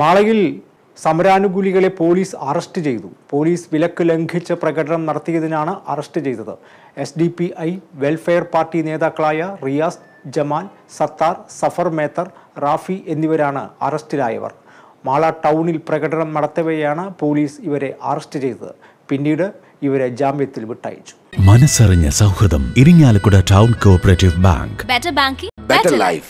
മാളയിൽ സമരാനുകൂലികളെ police arrest ചെയ്തു police വിലക്ക് ലംഘിച്ച് പ്രകടനം നടത്തിയതിനാണ് അറസ്റ്റ് ചെയ്തത് S D P I welfare party നേതാക്കളായ റിയാസ് ജമാൽ സത്താർ സഫർ മേത്തർ റാഫി എന്നിവരാണ് അറസ്റ്റിലായവർ മാള ടൗണിൽ പ്രകടനം നടത്തവെയാണ് പോലീസ് ഇവരെ അറസ്റ്റ് ചെയ്തത് പിന്നീട് ഇവരെ ജാമ്യത്തിൽ വിട്ടയച്ചു മനസ്സറിഞ്ഞ സൗഹൃദം Irinjalakuda town cooperative bank better banking better life